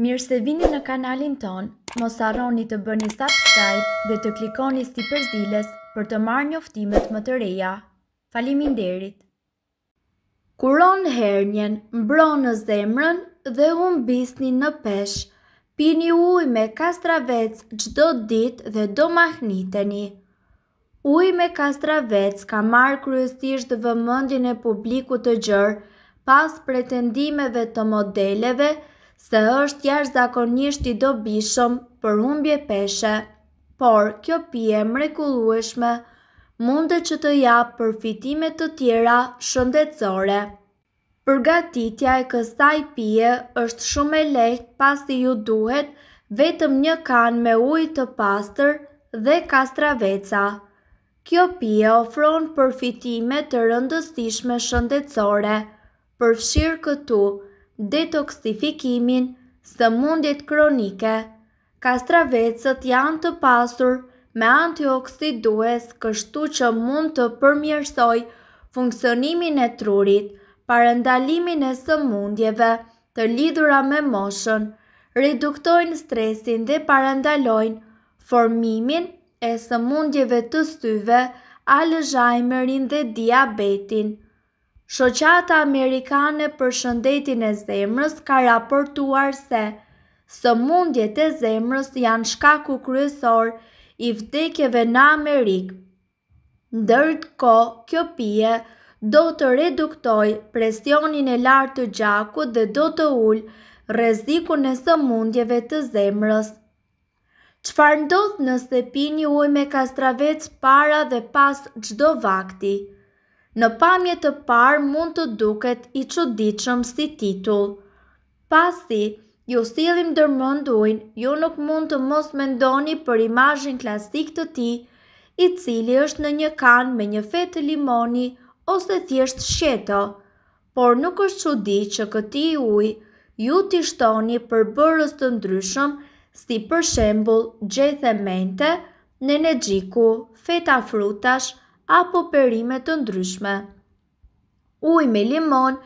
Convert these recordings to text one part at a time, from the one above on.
Mirë se vini në kanalin ton, mos arroni të bëni subscribe dhe të klikoni sti përzilës për të marrë një më të reja. Falimin derit! Kuron hernjen, mbron zemrën dhe unë bisni në pesh, pini uj me kastravec gjdo dit dhe do mahniteni. Uj me kastravec ka marrë kryesisht dhe vëmëndin e publiku të gjërë pas pretendimeve të modeleve, se është jash zakonisht i dobishëm për humbje peshe, por kjo pje mrekulueshme mundet që të japë përfitimet të tjera shëndetësore. Përgatitja e kësaj pje është shumë e lehtë pasi ju duhet vetëm një kanë me ujë të pastër dhe kastraveca. Kjo pje ofron përfitime të rëndësishme shëndetësore, përfshirë këtu detoksifikimin, së mundjet kronike. Kastravecët janë të pasur me antioksidues kështu që mund të përmjërsoj funksionimin e trurit, parendalimin e së mundjeve të lidura me moshën, reduktojnë stresin dhe parendalojnë formimin e së mundjeve të styve, alëzhajmerin dhe diabetin. Shoqata Amerikane për shëndetin e zemrës ka raportuar se së mundjet e zemrës janë shkaku kryesor i vdekjeve në Amerikë. Ndërët ko, kjo pje do të reduktoj presionin e lartë të gjaku dhe do të ullë reziku në së mundjeve të zemrës. Qfar ndodhë nëse pini uj me kastravec para dhe pas gjdo vakti? në pamjet të parë mund të duket i qëdiqëm si titull. Pasi, ju stilim dërmënduin, ju nuk mund të mos mendoni për imajin klasik të ti, i cili është në një kan me një fetë limoni ose thjesht sheto, por nuk është qudi që këti uj ju t'i shtoni për bërës të ndryshëm si për shembul gjethe mente, në gjiku, feta frutash, apo perime të ndryshme. Uj me limon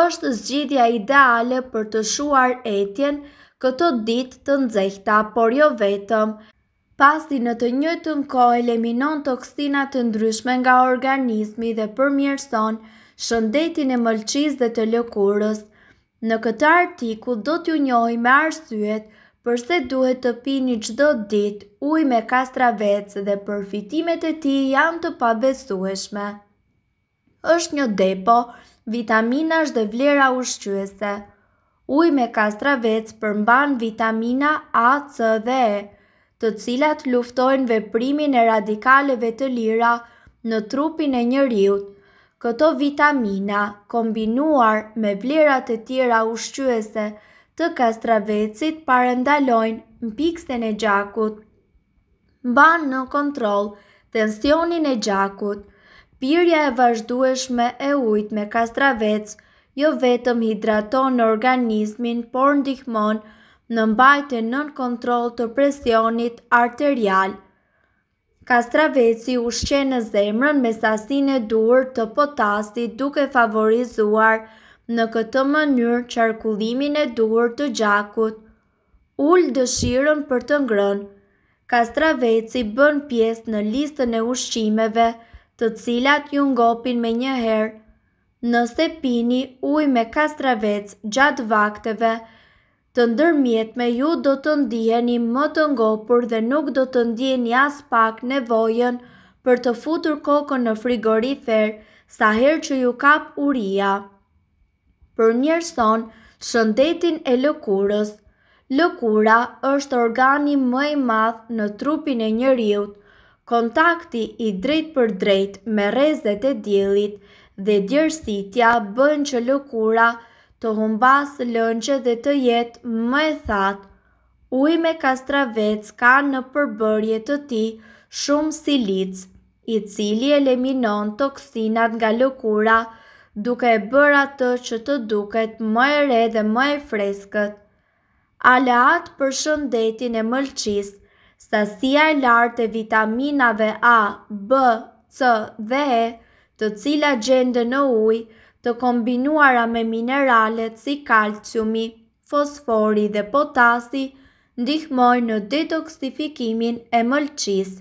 është zgjidhja ideale për të shuar etjen këto ditë të nxehta, por jo vetëm, pasi në të njëjtën kohë eliminon toksina të ndryshme nga organizmi dhe përmirëson shëndetin e mëlçisë dhe të lëkurës. Në këtë artikull do t'ju njoj me arsyet përse duhet të pini qdo dit uj me kastravec dhe përfitimet e ti janë të pabesueshme. Êshtë një depo, vitamina është dhe vlera ushqyese. Uj me kastravec përmban vitamina A, C dhe E, të cilat luftojnë veprimin e radikaleve të lira në trupin e njëriut. Këto vitamina kombinuar me vlera të tjera ushqyese, të kastravecit parendalojnë në pikësten e gjakut. Banë në kontrol tensionin e gjakut, pirja e vazhdueshme e ujt me kastravec jo vetëm hidraton në organismin, por ndihmon në në nën kontrol të presionit arterial. Kastraveci ushqen në zemrën me sasin e dur të potasit duke favorizuar nështë në këtë mënyrë qarkullimin e duhur të gjakut. Ull dëshirën për të ngrënë, kastraveci bën pjesë në listën e ushqimeve të cilat ju ngopin me njëherë. Nëse pini uj me kastravec gjatë vakteve, të ndërmjet me ju do të ndiheni më të ngopur dhe nuk do të ndjeni as pak nevojën për të futur kokën në frigorifer sa herë që ju kap uria për njërëson shëndetin e lëkurës. Lëkura është organi më i madh në trupin e njëriut, kontakti i drejt për drejt me rezet e djelit dhe djersitja bën që lëkura të humbas lënqe dhe të jetë më e thatë. Uj me kastravec ka në përbërje të ti shumë silic, i cili eliminon toksinat nga lëkura të duke e bërë atë që të duket më e re dhe më e freskët. Aleat për shëndetin e mëlqis, stasia e lartë e vitaminave A, B, C dhe E, të cila gjende në ujë, të kombinuara me mineralet si kalciumi, fosfori dhe potasi, ndihmoj në detoksifikimin e mëlqis.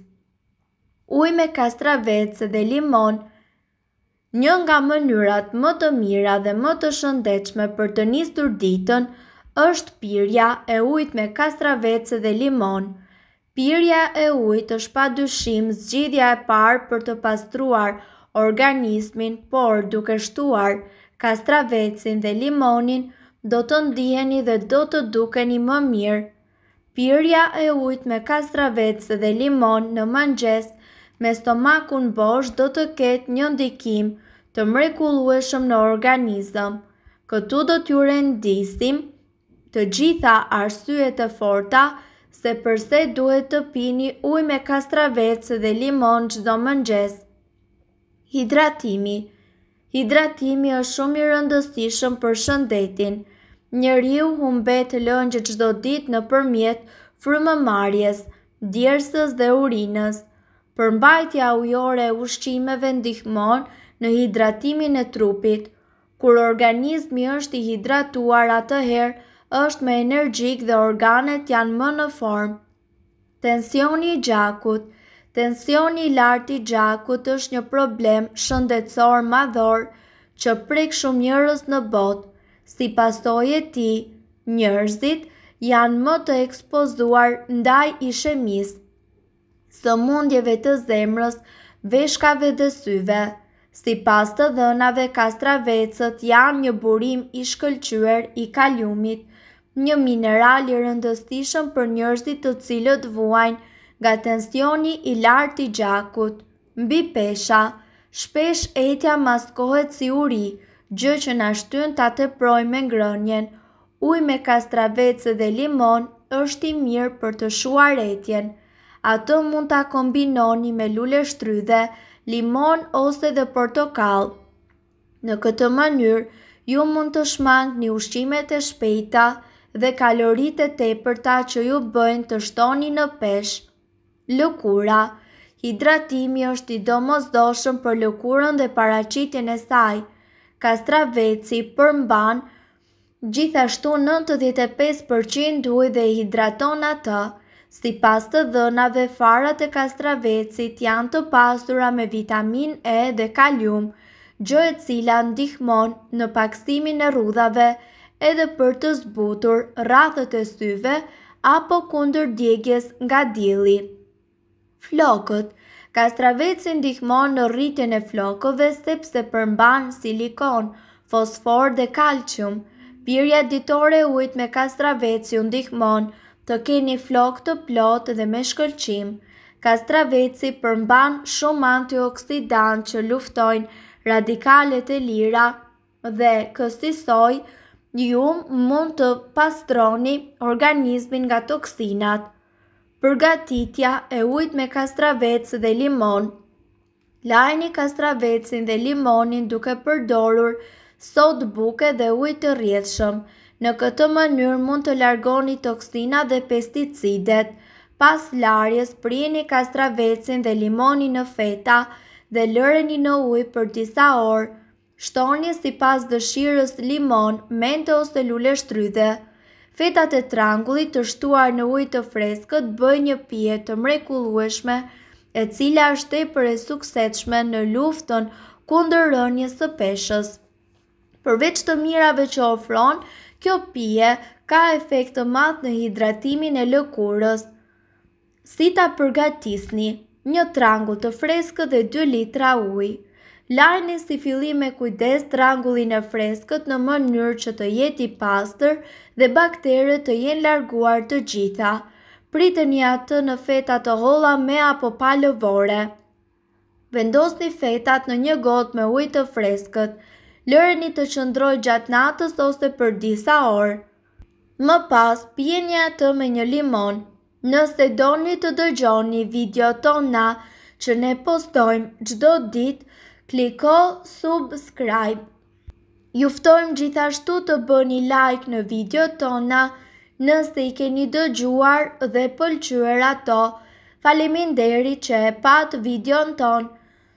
Uj me kastravecë dhe limonë, Një nga mënyrat më të mira dhe më të shëndechme për të njistur ditën është pirja e ujt me kastravecë dhe limon. Pirja e ujt është pa dyshim zgjidhja e parë për të pastruar organismin, por duke shtuar kastravecin dhe limonin, do të ndiheni dhe do të dukeni më mirë. Pirja e ujt me kastravecë dhe limon në mëngjes me stomakun bosh do të ketë një ndikim të mrekullueshëm në organizëm. Këtu do t'ju rendisim të gjitha arsye të forta se përse duhet të pini ujë me kastravecë dhe limon çdo mëngjes. Hidratimi Hidratimi është shumë i rëndësishëm për shëndetin. Njëriu humbet lëngjë çdo ditë në përmjet marjes, djersës dhe urinës. Përmbajtja ujore e ushqimeve ndihmon në hidratimin e trupit. Kur organizmi është i hidratuar atëherë është më energjik dhe organet janë më në formë. Tensioni i gjakut. Tensioni i lartë i gjakut është një problem shëndetësor madhor që prek shumë njerëz në botë. Si pasojë e tij, njerëzit janë më të ekspozuar ndaj ishemisë së mundjeve të zemrës, veshkave dhe syve. Si pas të dënave, kastravecët janë një burim i shkëllqyër i kaljumit, një mineral i rëndësishëm për njërzit të cilët vuajnë ga tensioni i lartë i gjakut. Mbi pesha, shpesh e tja maskohet si uri, gjë që në ashtyn të atë proj me ngrënjen, uj me kastravecë dhe limon është i mirë për të shuar etjen. Ato mund të kombinoni me lule shtrydhe, limon ose dhe portokal. Në këtë mënyrë, ju mund të shmang një ushqimet e shpejta dhe kalorit e tepërta që ju bëjnë të shtoni në pesh. Lëkura Hidratimi është i domosdoshëm për lëkurën dhe paracitjen e saj. Kastraveci përmban gjithashtu 95% ujë dhe hidraton atë. Si pas të dhënave, farat e kastravecit janë të pasura me vitamin E dhe kalium, gjë e cila ndihmon në pakësimin e rudhave edhe për të zbutur rathët e syve apo kundër djegjes nga djeli. Flokët Kastraveci ndihmon në rritjen e flokëve sepse përmban silikon, fosfor dhe kalcium. Pirja ditore ujit me kastraveci ndihmon në e flokëve të keni flok të plot dhe me shkëllqim, kastraveci përmban shumë antioksidant që luftojnë radikalet e lira dhe këstisoj ju mund të pastroni organizmin nga toksinat. Përgatitja e ujt me kastravec dhe limon. Lajni kastravecin dhe limonin duke përdorur sot buke dhe ujt të rrjetëshëm. Në këtë mënyrë mund të largoni toksina dhe pesticidet. Pas larjes, prieni kastravecin dhe limoni në feta dhe lëreni në uj për disa orë. Shtoni si pas dëshirës limon, mente ose lule shtrydhe. Fetat e trangullit të shtuar në uj të freskët bëj një pje të mrekulueshme e cila është e për e sukseshme në luftën kundër rënjës të peshës. Përveç të mirave që ofronë, Kjo pije ka efekt të madh në hidratimin e lëkurës. Si ta përgatisni? Një trangu të freskë dhe 2 litra ujë. Lajni si fillim me kujdes trangullin e freskët në mënyrë që të jeti pastër dhe bakterët të jenë larguar të gjitha. Pritëni atë në feta të holla me apo pa lëvore. Vendosni fetat në një gotë me ujë të freskët lëreni të qëndroj gjatë natës ose për disa orë. Më pas, pjenja të me një limon, nëse do një të dëgjon një video tona që ne postojmë gjdo dit, kliko subscribe. Juftojmë gjithashtu të bë një like në video tona, nëse i keni dëgjuar dhe pëlqyër ato, falimin deri që e patë video në tonë.